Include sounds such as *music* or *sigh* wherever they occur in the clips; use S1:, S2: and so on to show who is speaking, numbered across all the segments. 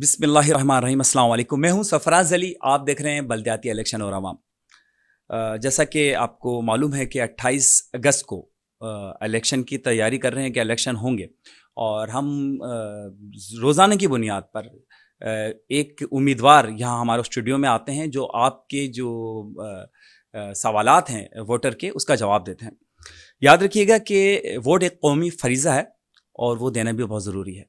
S1: बिसमीम अल्लाम मैं हूं सफराज अली आप देख रहे हैं बलदयाती इलेक्शन और आवाम जैसा कि आपको मालूम है कि 28 अगस्त को इलेक्शन की तैयारी कर रहे हैं कि इलेक्शन होंगे और हम रोज़ाना की बुनियाद पर एक उम्मीदवार यहाँ हमारे स्टूडियो में आते हैं जो आपके जो सवाल हैं वोटर के उसका जवाब देते हैं याद रखिएगा कि वोट एक कौमी फरीज़ा है और वो देना भी बहुत ज़रूरी है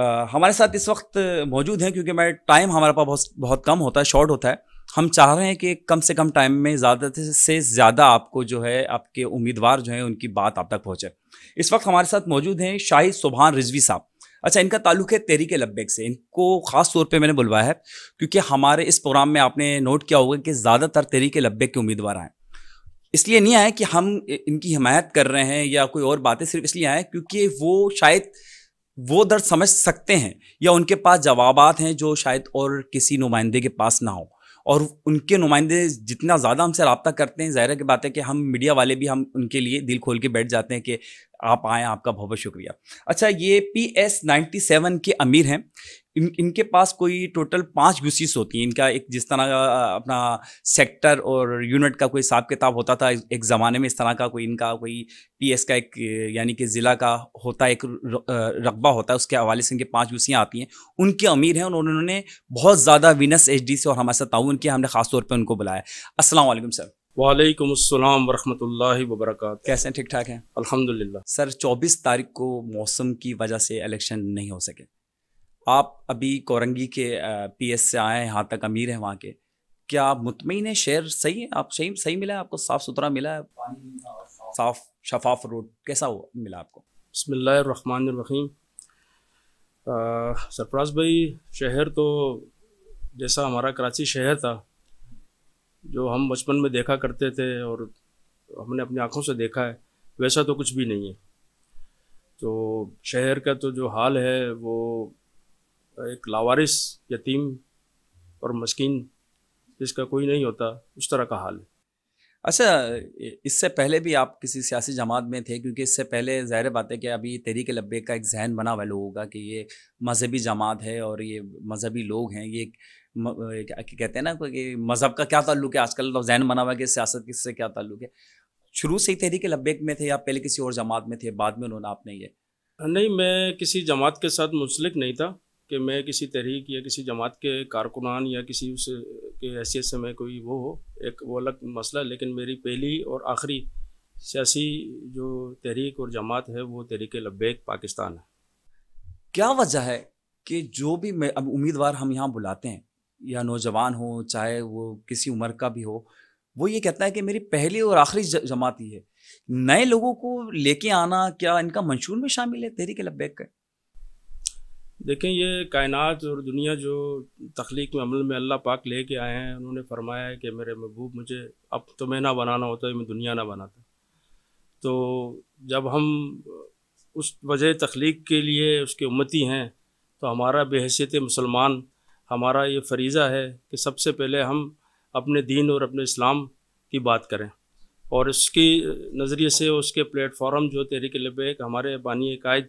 S1: हमारे साथ इस वक्त मौजूद हैं क्योंकि मैं टाइम हमारे पास बहुत बहुत कम होता है शॉर्ट होता है हम चाह रहे हैं कि कम से कम टाइम में ज़्यादा से ज़्यादा आपको जो है आपके उम्मीदवार जो हैं उनकी बात आप तक पहुँचे इस वक्त हमारे साथ मौजूद हैं शाहिद सुबहान रिजवी साहब अच्छा इनका ताल्लुक है तहरीक लब्बेक से इनको ख़ास तौर पे मैंने बुलवाया है क्योंकि हमारे इस प्रोग्राम में आपने नोट किया होगा कि ज़्यादातर तहरीक लब्बैक के उम्मीदवार आएँ इसलिए नहीं आए कि हम इनकी हिमायत कर रहे हैं या कोई और बातें सिर्फ इसलिए आएँ क्योंकि वो शायद वो दर्द समझ सकते हैं या उनके पास जवाब हैं जो शायद और किसी नुमाइंदे के पास ना हो और उनके नुमाइंदे जितना ज़्यादा हमसे रबता करते हैं ज़ाहिर की बात है कि हम मीडिया वाले भी हम उनके लिए दिल खोल के बैठ जाते हैं कि आप आएँ आपका बहुत बहुत शुक्रिया अच्छा ये पी एस नाइन्टी सेवन के अमीर हैं इन इनके पास कोई टोटल पांच यूसीस होती हैं इनका एक जिस तरह का अपना सेक्टर और यूनिट का कोई हिसाब किताब होता था एक ज़माने में इस तरह का कोई इनका कोई पीएस का एक यानी कि ज़िला का होता है एक रकबा होता है उसके हवाले से इनके पांच यूसियाँ आती हैं उनके अमीर हैं और उन्होंने बहुत ज़्यादा विनस एच से और हमारे साथ ताउन किया हमने ख़ास तौर पर उनको बुलाया असलम सर वालेकुम अस्सलाम वरहमतुल्लाहि वबरकत कैसे ठीक ठाक हैं अल्हम्दुलिल्लाह सर 24 तारीख को मौसम की वजह से इलेक्शन नहीं हो सके आप अभी कोरंगी के पी एस से आए हैं यहाँ तक अमीर हैं वहाँ के क्या आप मुतमिन है शहर सही है आप सही सही मिला है आपको साफ़ सुथरा मिला है साफ शफाफ रोड
S2: कैसा हो मिला आपको बसमीम सरप्राज भाई शहर तो जैसा हमारा कराची शहर था जो हम बचपन में देखा करते थे और हमने अपनी आँखों से देखा है वैसा तो कुछ भी नहीं है तो शहर का तो जो हाल है वो एक लावारिस यतीम और मस्किन जिसका कोई नहीं होता उस तरह का हाल है अच्छा इससे पहले भी आप किसी सियासी जमात में थे
S1: क्योंकि इससे पहले ज़ाहिर बात है कि अभी तहरीक लब्बे का एक जहन बना हुआ लोगों का कि ये मजहबी जमात है और ये मजहबी लोग हैं ये कहते हैं ना कि मज़हब का क्या ताल्लुक है आजकल तो जहन बना हुआ कि सियासत किससे क्या ताल्लुक है शुरू से ही तहरीक लब्बे में थे या पहले किसी और जमात में थे बाद में उन्होंने आपने ये
S2: नहीं मैं किसी जमात के साथ मुंसलिक नहीं था कि मैं किसी तहरीक या किसी जमात के कारकुनान या किसी उस के हैसियत से मैं कोई वो हो एक वो अलग मसला लेकिन मेरी पहली और आखिरी सियासी जो तहरीक और जमात है वो तहरीक लब्बैक पाकिस्तान है क्या वजह है कि
S1: जो भी मैं अब उम्मीदवार हम यहाँ बुलाते हैं या नौजवान हो चाहे वो किसी उम्र का भी हो वो ये कहता है कि मेरी पहली और आखिरी जमात ही है नए लोगों को लेके आना क्या इनका मंशूर में शामिल है तहरीक लब्बैक का
S2: देखें ये कायनात और दुनिया जो तख्लीक में अमल में अल्लाह पाक ले के आए हैं उन्होंने फरमाया है कि मेरे महबूब मुझे अब तो मैं ना बनाना होता है मैं दुनिया ना बनाता तो जब हम उस वजह तख्लीक के लिए उसके उम्मती हैं तो हमारा बेहसीत मुसलमान हमारा ये फरीज़ा है कि सबसे पहले हम अपने दीन और अपने इस्लाम की बात करें और उसकी नज़रिए से उसके प्लेटफॉर्म जो तहरीक लबे हमारे बानी कायद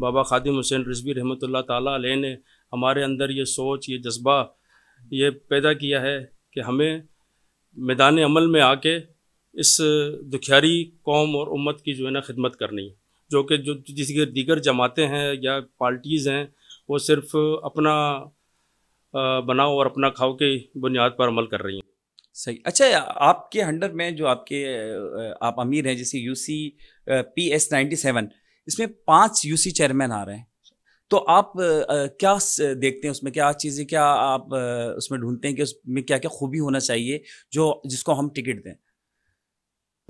S2: बाबा खादिम हुसैन रिजवी रहमत ला ने हमारे अंदर ये सोच ये जज्बा ये पैदा किया है कि हमें मैदान अमल में आके इस दुखियारी कौम और उम्मत की जो है ना खिदमत करनी है जो कि जो जिसके दीगर जमातें हैं या पार्टीज़ हैं वो सिर्फ अपना बनाओ और अपना खाओ के बुनियाद पर अमल कर रही हैं सही अच्छा आपके अंडर में जो आपके आप अमीर हैं जैसे U C P
S1: S ninety seven इसमें पांच यूसी चेयरमैन आ रहे हैं तो आप क्या देखते हैं उसमें क्या चीज़ें क्या आप उसमें ढूंढते हैं कि उसमें क्या क्या खूबी होना चाहिए
S2: जो जिसको हम टिकट दें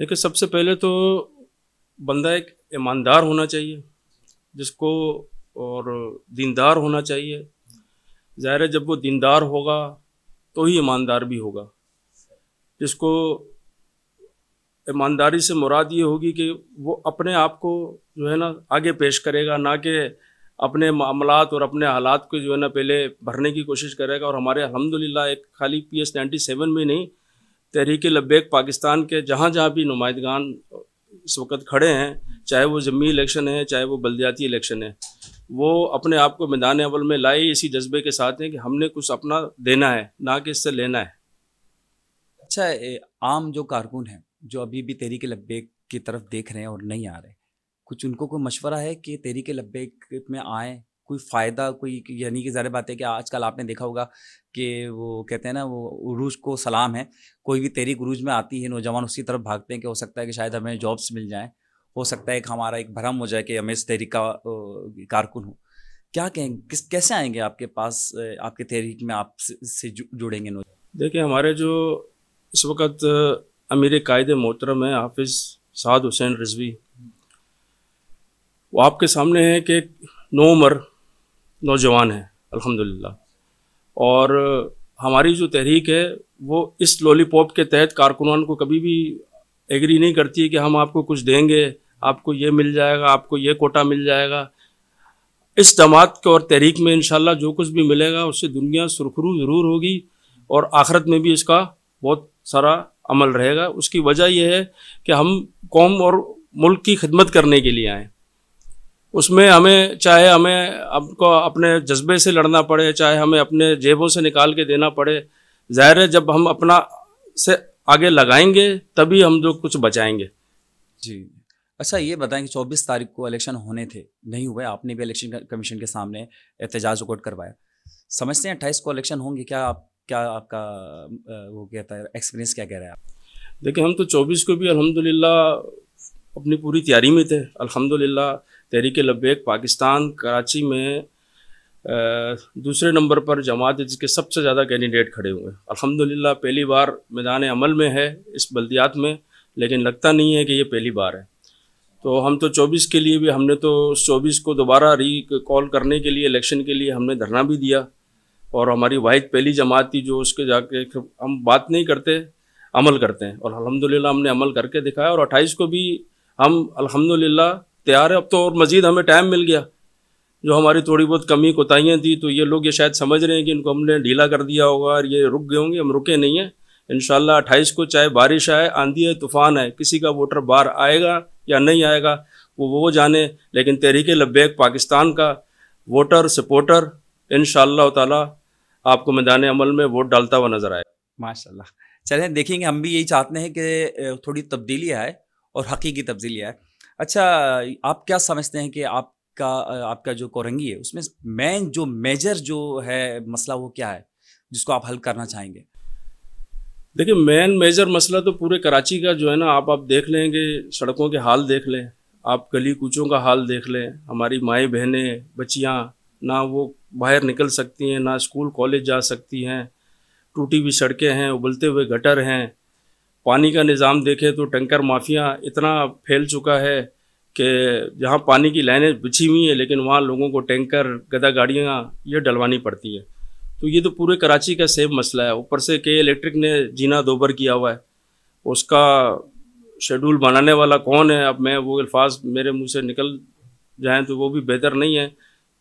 S2: देखिए सबसे पहले तो बंदा एक ईमानदार होना चाहिए जिसको और दीनदार होना चाहिए ज़ाहिर है जब वो दीनदार होगा तो ही ईमानदार भी होगा जिसको ईमानदारी से मुराद ये होगी कि वो अपने आप को जो है ना आगे पेश करेगा ना कि अपने मामलात और अपने हालात को जो है ना पहले भरने की कोशिश करेगा और हमारे अलहमदिल्ला एक खाली पी एस नाइन्टी सेवन में नहीं तहरीक लब्बेक पाकिस्तान के जहाँ जहाँ भी नुमाइंदगान इस वक्त खड़े हैं चाहे वो जमी इलेक्शन है चाहे वो बलदियाती इलेक्शन है वो अपने आप को मैदान अवल में लाए इसी जज्बे के साथ हैं कि हमने कुछ अपना देना है ना कि इससे लेना है
S1: अच्छा आम जो कारकुन हैं जो अभी भी तेरी के लब्बेक की तरफ देख रहे हैं और नहीं आ रहे कुछ उनको कोई मशवरा है कि तेरी के लब्बेक में आए कोई फ़ायदा कोई यानी कि ज़्यादा बात है कि आजकल आपने देखा होगा कि वो कहते हैं ना वो उरूज को सलाम है कोई भी तेरी उरूज में आती है नौजवान उसी तरफ भागते हैं कि हो सकता है कि शायद हमें जॉब्स मिल जाएँ हो सकता है कि हमारा एक भरम हो जाए कि हमें इस तहरीक का कारकुन हो क्या कहें किस कैसे आएंगे आपके पास आपके तहरीक में आप से जुड़ेंगे
S2: देखिए हमारे जो इस वक्त अमीर कायद मोहतरम है हाफिज़ साद हुसैन रिजवी वो आपके सामने हैं कि नौ उम्र नौजवान है अल्हम्दुलिल्लाह और हमारी जो तहरीक है वो इस लॉलीपॉप के तहत कारकुनान को कभी भी एग्री नहीं करती है कि हम आपको कुछ देंगे आपको ये मिल जाएगा आपको ये कोटा मिल जाएगा इस जमात के और तहरीक में इन जो कुछ भी मिलेगा उससे दुनिया सुरखरू ज़रूर होगी और आखिरत में भी इसका बहुत सारा अमल रहेगा उसकी वजह यह है कि हम कौम और मुल्क की खिदमत करने के लिए आएँ उसमें हमें चाहे हमें आपको अपने जज्बे से लड़ना पड़े चाहे हमें अपने जेबों से निकाल के देना पड़े ज़ाहिर है जब हम अपना से आगे लगाएंगे तभी हम लोग कुछ बचाएंगे जी अच्छा ये बताएं
S1: कि 24 तारीख को इलेक्शन होने थे नहीं हुए आपने भी इलेक्शन कमीशन के सामने एहतजाज रिकॉर्ड करवाया समझते हैं अट्ठाईस को इलेक्शन होंगे क्या आप क्या आपका वो कहता है एक्सपीरियंस
S2: क्या कह रहा है आप देखिए हम तो चौबीस को भी अल्हम्दुलिल्लाह अपनी पूरी तैयारी में थे अल्हम्दुलिल्लाह तहरीक लब्बैक पाकिस्तान कराची में दूसरे नंबर पर जमात है जिसके सबसे ज़्यादा कैंडिडेट खड़े हुए हैं अल्हम्दुलिल्लाह पहली बार मैदान अमल में है इस बल्दियात में लेकिन लगता नहीं है कि ये पहली बार है तो हम तो 24 के लिए भी हमने तो 24 को दोबारा री कॉल करने के लिए इलेक्शन के लिए हमने धरना भी दिया और हमारी वाहिद पहली जमात थी जो उसके जाके हम बात नहीं करते अमल करते हैं और अलहमदिल्ला हमने अमल करके दिखाया और अट्ठाईस को भी हम अलहमदिल्ला तैयार है अब तो और मज़ीद हमें टाइम मिल गया जो हमारी थोड़ी बहुत कमी कोताहियाँ थी तो ये लोग ये शायद समझ रहे हैं कि इनको हमने ढीला कर दिया होगा और ये रुक गए होंगे हम रुके नहीं हैं इन शाला अट्ठाईस को चाहे बारिश आए आंधी है तूफान आए किसी का वोटर बाहर आएगा या नहीं आएगा वो वो जाने लेकिन तहरीक लब्बैक पाकिस्तान का वोटर सपोर्टर इन शाह आपको मैदान अमल में वोट डालता हुआ नजर आए माशाल्लाह चलें
S1: देखेंगे हम भी यही चाहते हैं कि थोड़ी तब्दीली आए और हकीकी तब्दीली आए अच्छा आप क्या समझते हैं कि आपका आपका जो कोरंगी है उसमें मेन जो मेजर
S2: जो है मसला वो क्या है जिसको आप हल करना चाहेंगे देखिए मेन मेजर मसला तो पूरे कराची का जो है ना आप आप देख लेंगे सड़कों के हाल देख लें आप गली कूचों का हाल देख लें हमारी माएँ बहनें बच्चियाँ ना वो बाहर निकल सकती हैं ना स्कूल कॉलेज जा सकती हैं टूटी हुई सड़कें हैं उबलते हुए गटर हैं पानी का निज़ाम देखें तो टंकर माफिया इतना फैल चुका है कि जहाँ पानी की लाइनें बिछी हुई हैं लेकिन वहाँ लोगों को टैंकर गदा गाड़ियाँ ये डलवानी पड़ती है तो ये तो पूरे कराची का सेम मसला है ऊपर से के इलेक्ट्रिक ने जीना दोबर किया हुआ है उसका शेड्यूल बनाने वाला कौन है अब मैं वो अल्फाज मेरे मुँह से निकल जाएँ तो वो भी बेहतर नहीं है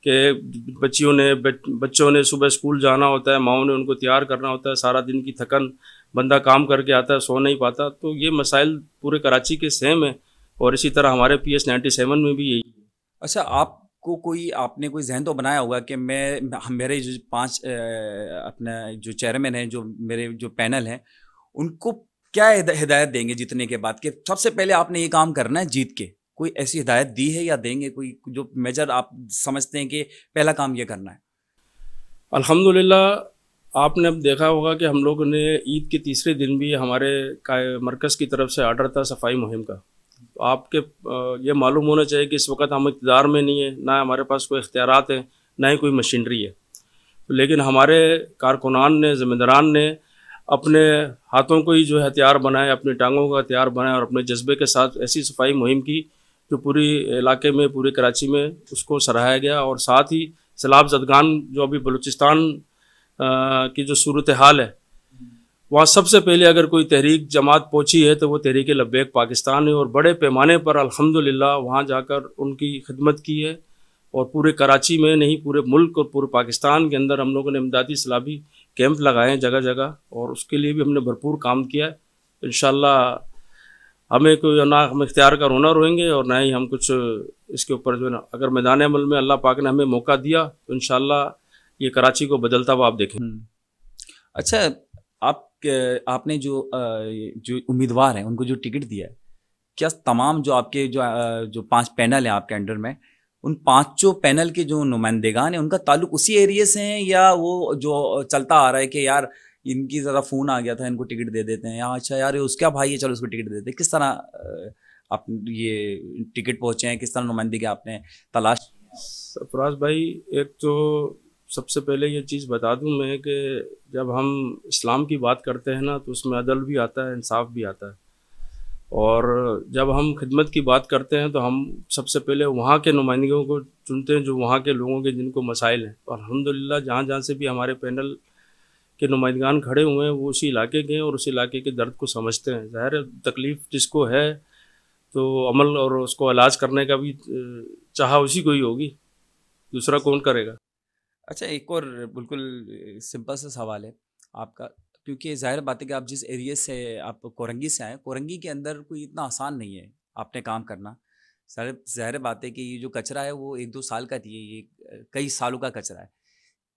S2: कि बच्चियों ने बच्चों ने सुबह स्कूल जाना होता है माओ ने उनको तैयार करना होता है सारा दिन की थकन बंदा काम करके आता है सो नहीं पाता तो ये मसाइल पूरे कराची के सेम है और इसी तरह हमारे पी एस नाइन्टी सेवन में भी यही है
S1: अच्छा आपको कोई आपने कोई जहन तो बनाया होगा कि मैं हम मेरे जो पाँच अपना जो चेयरमैन हैं जो मेरे जो पैनल हैं उनको क्या हिदायत देंगे जीतने के बाद कि सबसे पहले आपने ये काम करना है जीत के कोई ऐसी हिदायत दी है या देंगे कोई जो मेजर आप समझते हैं कि पहला काम ये करना है
S2: अल्हम्दुलिल्लाह आपने अब देखा होगा कि हम लोगों ने ईद के तीसरे दिन भी हमारे मरकज़ की तरफ से आर्डर था सफाई मुहिम का तो आपके ये मालूम होना चाहिए कि इस वक्त हम इकतदार में नहीं है ना हमारे पास कोई इख्तियारत हैं ना ही कोई मशीनरी है तो लेकिन हमारे कारकुनान ने ज़िम्मेदारान ने अपने हाथों को ही जो हथियार बनाए अपनी टांगों का हथियार बनाए और अपने जज्बे के साथ ऐसी सफाई मुहिम की जो पूरी इलाके में पूरे कराची में उसको सराहाया गया और साथ ही सैलाब जदगान जो अभी बलूचिस्तान की जो सूरत हाल है वहाँ सबसे पहले अगर कोई तहरीक जमात पहुँची है तो वो तहरीक लब्बैक पाकिस्तान है और बड़े पैमाने पर अल्हम्दुलिल्लाह वहाँ जाकर उनकी खिदमत की है और पूरे कराची में नहीं पूरे मुल्क और पूरे पाकिस्तान के अंदर हम लोगों ने इमदादी सलाबी कैंप लगाए हैं जगह जगह और उसके लिए भी हमने भरपूर काम किया है इन हमें कोई ना हम इख्तियार का रोना रोएंगे और ना ही हम कुछ इसके ऊपर जो है ना अगर मैदान अमल में अल्लाह पाक ने हमें मौका दिया तो इन ये कराची को बदलता हुआ आप देखें हम्म। अच्छा आप आपने जो
S1: जो उम्मीदवार हैं उनको जो टिकट दिया है क्या तमाम जो आपके जो जो पांच पैनल हैं आपके अंडर में उन पांचों पैनल के जो नुमाइंदेगान हैं उनका ताल्लुक उसी एरिए से हैं या वो जो चलता आ रहा है कि यार इनकी ज़रा फ़ोन आ गया था इनको टिकट दे देते हैं यहाँ अच्छा यार उसका भाई है चलो उसको टिकट दे देते किस तरह आप ये टिकट पहुँचे
S2: हैं किस तरह नुमाइंदे के आपने तलाश सरफराज भाई एक तो सबसे पहले ये चीज़ बता दूं मैं कि जब हम इस्लाम की बात करते हैं ना तो उसमें अदल भी आता है इंसाफ भी आता है और जब हम खिदमत की बात करते हैं तो हम सबसे पहले वहाँ के नुमाइंदों को चुनते हैं जो वहाँ के लोगों के जिनको मसाइल हैं और अलहमदिल्ला जहाँ जहाँ से भी हमारे पैनल के नुमाइंदान खड़े हुए हैं वो उसी इलाके के हैं और उस इलाके के दर्द को समझते हैं ज़ाहिर तकलीफ़ जिसको है तो अमल और उसको इलाज करने का भी चाह उसी को ही होगी दूसरा कौन करेगा
S1: अच्छा एक और बिल्कुल सिंपल सा सवाल है आपका क्योंकि जाहिर बात है कि आप जिस एरिए से आप कोरंगी से आए कोरंगी के अंदर कोई इतना आसान नहीं है आपने काम करना सर जाहिर बात है कि ये जो कचरा है वो एक दो साल का थी ये कई सालों का कचरा है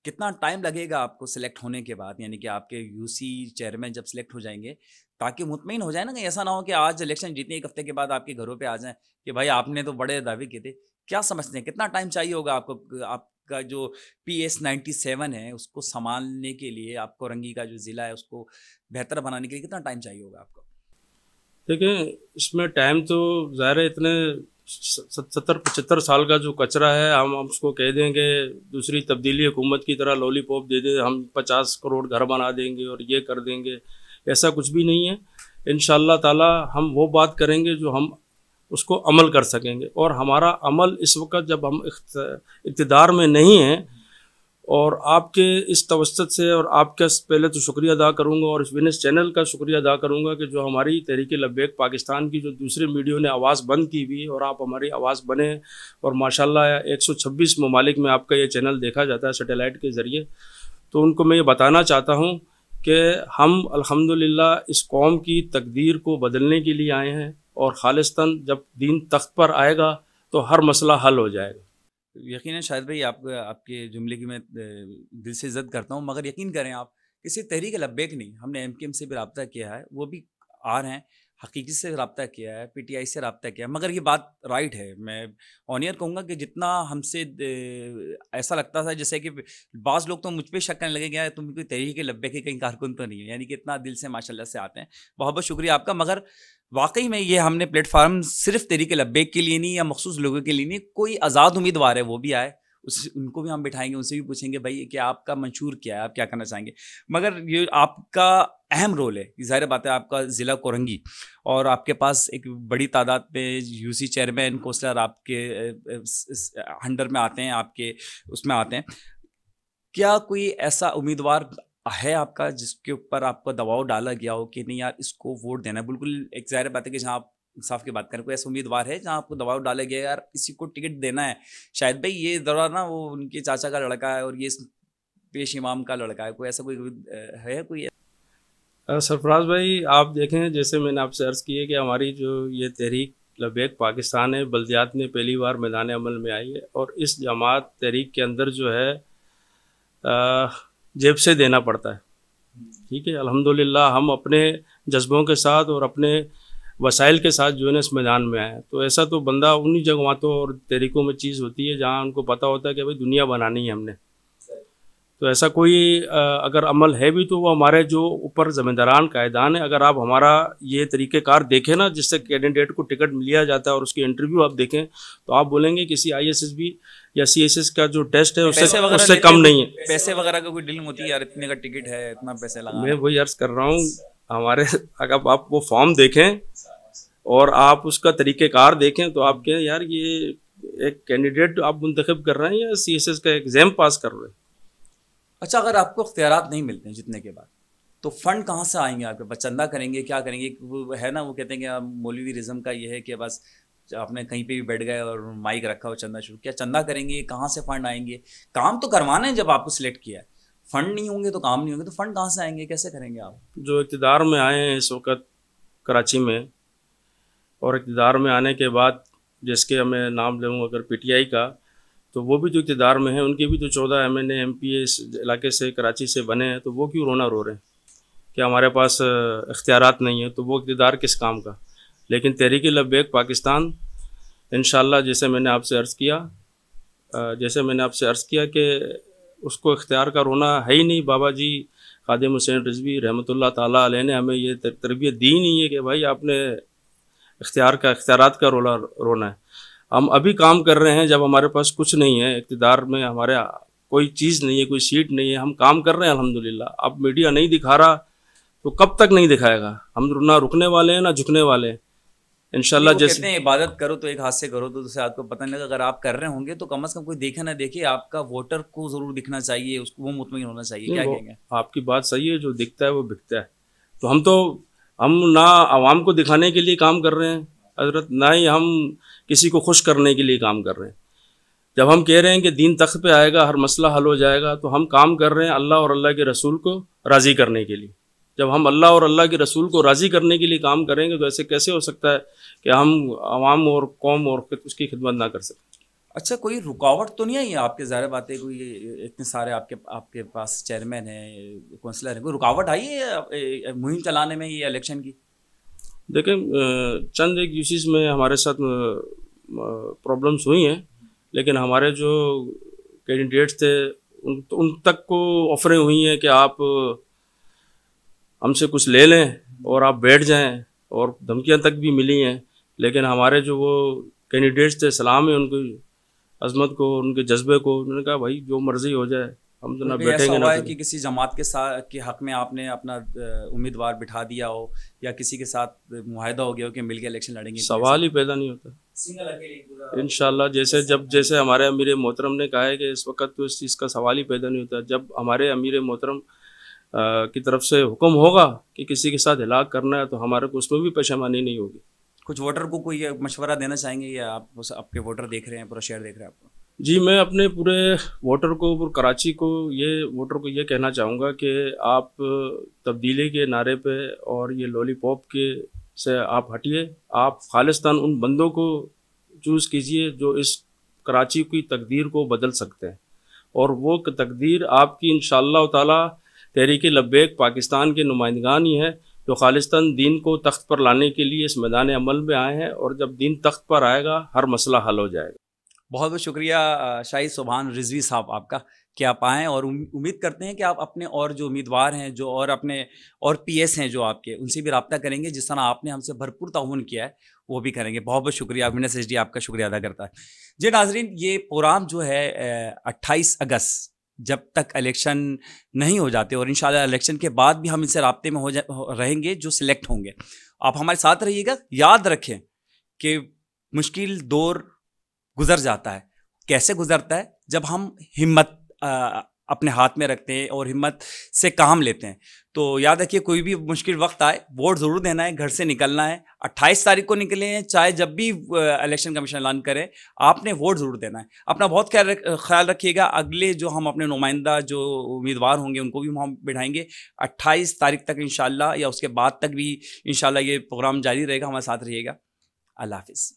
S1: कितना टाइम लगेगा आपको सिलेक्ट होने के बाद यानी कि आपके यूसी चेयरमैन जब सिलेक्ट हो जाएंगे ताकि मुतमिन हो जाए ना ऐसा ना हो कि आज इलेक्शन जीतने एक हफ्ते के बाद आपके घरों पे आ जाएं कि भाई आपने तो बड़े दावे किए थे क्या समझते हैं कितना टाइम चाहिए होगा आपको आपका जो पी एस नाइन्टी सेवन है उसको संभालने के लिए आपको रंगी का जो ज़िला है उसको बेहतर बनाने के लिए कितना टाइम चाहिए होगा आपको
S2: देखिए इसमें टाइम तो ज़ाहिर है इतने सत्तर पचहत्तर साल का जो कचरा है हम उसको कह देंगे दूसरी तब्दीली हुकूमत की तरह लॉलीपॉप दे दे हम पचास करोड़ घर बना देंगे और ये कर देंगे ऐसा कुछ भी नहीं है इन ताला हम वो बात करेंगे जो हम उसको अमल कर सकेंगे और हमारा अमल इस वक्त जब हम इकतदार में नहीं है और आपके इस तवस्त से और आपका पहले तो शुक्रिया अदा करूँगा और इस विनेस चैनल का शुक्रिया अदा करूँगा कि जो हमारी तहरीक लबेक पाकिस्तान की जो दूसरे मीडियो ने आवाज़ बंद की हुई और आप हमारी आवाज़ बने और माशाल्लाह 126 ममालिक में आपका यह चैनल देखा जाता है सेटेलाइट के ज़रिए तो उनको मैं ये बताना चाहता हूँ कि हम अल्हम्दुलिल्लाह इस कौम की तकदीर को बदलने के लिए आए हैं और खालिस्तान जब दीन तख्त पर आएगा तो हर मसला हल हो जाएगा
S1: यकीन शायद भाई आप आपके जुमले की मैं दिल से इज्जत करता हूँ मगर यकीन करें आप किसी तहरीक लब्बेक नहीं हमने एम के एम से भी रबता किया है वो भी आ रहे हैं हकीकत से रबता किया है पीटीआई से रबता किया है मगर ये बात राइट है मैं ऑनियर कहूँगा कि जितना हमसे ऐसा लगता था जैसे कि बाज़ लोग तो मुझ पर शक करने लगे गया तुम कोई तहरीक लब्बे के कहीं कारकुन तो नहीं है यानी कि इतना दिल से माशाल्लाह से आते हैं बहुत बहुत शुक्रिया आपका मगर वाकई में ये हमने प्लेटफार्म सिर्फ तरीके लब्बे के लिए नहीं या मखसूस लोगों के लिए नहीं कोई आज़ाद उम्मीदवार है वो भी आए उस उनको भी हम बिठाएंगे उनसे भी पूछेंगे भाई कि आपका मंशूर क्या है आप क्या करना चाहेंगे मगर ये आपका अहम रोल है ज़ाहिर बात है आपका ज़िला कोरंगी और आपके पास एक बड़ी तादाद में यूसी चेयरमैन कोस्टर आपके अंडर में आते हैं आपके उसमें आते हैं क्या कोई ऐसा उम्मीदवार है आपका जिसके ऊपर आपका दबाव डाला गया हो कि नहीं यार इसको वोट देना है बिल्कुल एक जाहिर बात है कि जहाँ आप इंसाफ की बात करें कोई ऐसा उम्मीदवार है जहाँ आपको दबाव डाला गया यार इसी को टिकट देना है शायद भाई ये दौरान ना वो उनके चाचा का लड़का है और ये पेश इमाम का लड़का है कोई ऐसा कोई है कोई
S2: सरफराज भाई आप देखें जैसे मैंने आपसे अर्ज़ की है कि हमारी जो ये तहरीक लबैक पाकिस्तान है बल्दियात में पहली बार मैदान अमल में आई है और इस जमात तहरीक के अंदर जो है आ, जेब से देना पड़ता है ठीक है अल्हम्दुलिल्लाह हम अपने जज्बों के साथ और अपने वसाइल के साथ जो है ना इस मैदान में आए तो ऐसा तो बंदा उन्हीं जगहों तो और तरीकों में चीज़ होती है जहाँ उनको पता होता है कि भाई दुनिया बनानी है हमने तो ऐसा कोई अगर अमल है भी तो वो हमारे जो ऊपर ज़मींदारान कायदान है अगर आप हमारा ये तरीक़ेकार देखें ना जिससे कैंडिडेट को टिकट लिया जाता है और उसकी इंटरव्यू आप देखें तो आप बोलेंगे किसी आई एस एस बी या सी एस एस का जो टेस्ट है उससे उससे कम तो नहीं है पैसे
S1: वगैरह का कोई डील होती है यार इतने का टिकट है इतना पैसे लगा मैं
S2: वही अर्ज कर रहा हूँ हमारे *laughs* अगर आप वो फॉर्म देखें और आप उसका तरीक़ेकार देखें तो आप कहें यार ये एक कैंडिडेट आप मुंतखब कर रहे हैं या सी एस एस का एग्ज़ाम पास कर रहे हैं अच्छा अगर आपको अख्तियार नहीं मिलते हैं जितने के बाद तो फंड कहाँ से आएंगे आपके पास चंदा करेंगे
S1: क्या करेंगे वो है ना वो कहते हैं कि मौलवी का ये है कि बस आपने कहीं पे भी बैठ गए और माइक रखा हो चंदा शुरू किया चंदा करेंगे कहाँ से फंड आएंगे काम तो करवाना है जब आपको सिलेक्ट
S2: किया है फंड नहीं
S1: होंगे तो काम नहीं होंगे तो फंड कहाँ से आएंगे कैसे करेंगे आप
S2: जो इकतदार में आए हैं इस वक्त कराची में और इकतदार में आने के बाद जिसके मैं नाम लूँ अगर पीटीआई का तो वो भी जो इकतदार में है उनके भी तो चौदह एम एन एम पी इस इलाके से कराची से बने हैं तो वो क्यों रोना रो रहे हैं कि हमारे पास इख्तियार नहीं है तो वो इकतदार किस काम का लेकिन तहरीक लबेक पाकिस्तान इन जैसे मैंने आपसे अर्ज़ किया जैसे मैंने आपसे अर्ज़ किया कि उसको इख्तियार का रोना है ही नहीं बाबा जी खादिम हुसैन रजवी रहमत ला ताली ने हमें ये तरबियत दी नहीं है कि भाई आपने इख्तियार का इख्तियार का रोला रोना है हम अभी काम कर रहे हैं जब हमारे पास कुछ नहीं है इकतदार में हमारे कोई चीज़ नहीं है कोई सीट नहीं है हम काम कर रहे हैं अलहमदिल्ला अब मीडिया नहीं दिखा रहा तो कब तक नहीं दिखाएगा हम ना रुकने वाले हैं ना झुकने वाले हैं इनशाला जैसे
S1: इबादत करो तो एक हाथ से करो तो दूसरे हाथ को पता नहीं अगर आप कर रहे होंगे तो कम अज कम कोई देखे ना देखे आपका वोटर को जरूर दिखना चाहिए उसको
S2: वो मुतमिन होना चाहिए क्या कहेंगे आपकी बात सही है जो दिखता है वो बिकता है तो हम तो हम ना आवाम को दिखाने के लिए काम कर रहे हैं हजरत ना ही हम किसी को खुश करने के लिए काम कर रहे हैं जब हम कह रहे हैं कि दीन तख्त पे आएगा हर मसला हल हो जाएगा तो हम काम कर रहे हैं अल्लाह और अल्लाह के रसूल को राज़ी करने के लिए जब हम अल्लाह और अल्लाह के रसूल को राज़ी करने के लिए काम करेंगे तो ऐसे कैसे हो सकता है कि हम आवाम और कौम और उसकी खिदमत ना कर सकें
S1: अच्छा कोई रुकावट तो नहीं आई है आपके ज़ाहिर बातें कोई इतने सारे आपके आपके पास चेयरमैन हैं काउंसलर हैं कोई रुकावट आई है मुहिम चलाने में ये इलेक्शन की
S2: देखें चंद एक यूसीज में हमारे साथ प्रॉब्लम्स हुई हैं लेकिन हमारे जो कैंडिडेट्स थे उन तो उन तक को ऑफरें हुई हैं कि आप हमसे कुछ ले लें और आप बैठ जाएं और धमकियां तक भी मिली हैं लेकिन हमारे जो वो कैंडिडेट्स थे सलाम है उनकी अजमत को उनके जज्बे को उन्होंने कहा भाई जो मर्ज़ी हो जाए हम तो ना बैठेंगे ना कि
S1: किसी जमात के साथ के हक में आपने अपना उम्मीदवार बिठा दिया हो
S2: या किसी के साथ मुहिदा हो गया हो कि मिल के इलेक्शन लड़ेंगे सवाल ही पैदा नहीं होता इन शाह जैसे जब जैसे हमारे अमीर मोहतरम ने कहा है कि इस वक्त तो इस चीज़ का सवाल ही पैदा नहीं होता जब हमारे अमीर मोहतरम की तरफ से हुक्म होगा कि किसी के साथ हिलाक करना है तो हमारे को उसमें भी पेशेमानी नहीं होगी
S1: कुछ वोटर को कोई मशवरा देना चाहेंगे या आप आपके
S2: वोटर देख रहे हैं पूरा शेयर देख रहे हैं आपको जी मैं अपने पूरे वोटर को पूरे कराची को ये वोटर को ये कहना चाहूँगा कि आप तब्दीली के नारे पे और ये लॉलीपॉप के से आप हटिए आप खालिस्तान उन बंदों को चूज़ कीजिए जो इस कराची की तकदीर को बदल सकते हैं और वो तकदीर आपकी इन ताला तहरीक लब्बैक पाकिस्तान के नुमाइंदान ही है जो खालिस्तान दीन को तख्त पर लाने के लिए इस मैदान अमल में आए हैं और जब दीन तख्त पर आएगा हर मसला हल हो जाएगा
S1: बहुत बहुत शुक्रिया शाही सुबहान रिजवी साहब आपका कि आप आएँ और उम्मीद करते हैं कि आप अपने और जो उम्मीदवार हैं जो और अपने और पीएस हैं जो आपके उनसे भी रबता करेंगे जिस तरह आपने हमसे भरपूर ताउन किया है वो भी करेंगे बहुत बहुत शुक्रिया अविनाश एच डी आपका शुक्रिया अदा करता है जी नाजरीन ये प्रोग्राम जो है अट्ठाईस अगस्त जब तक इलेक्शन नहीं हो जाते और इन इलेक्शन के बाद भी हम इनसे रबते में हो जा रहेंगे जो सिलेक्ट होंगे आप हमारे साथ रहिएगा याद रखें कि मुश्किल दौर गुजर जाता है कैसे गुजरता है जब हम हिम्मत आ, अपने हाथ में रखते हैं और हिम्मत से काम लेते हैं तो याद रखिए कोई भी मुश्किल वक्त आए वोट ज़रूर देना है घर से निकलना है 28 तारीख को निकले हैं चाहे जब भी इलेक्शन कमीशन ऐलान करे आपने वोट ज़रूर देना है अपना बहुत ख्याल ख्याल रखिएगा अगले जो हम अपने नुमाइंदा जो उम्मीदवार होंगे उनको भी हम बिठाएंगे अट्ठाईस तारीख तक इन या उसके बाद तक भी इन ये प्रोग्राम जारी रहेगा हमारे साथ रहिएगा अल्लाह हाफिज़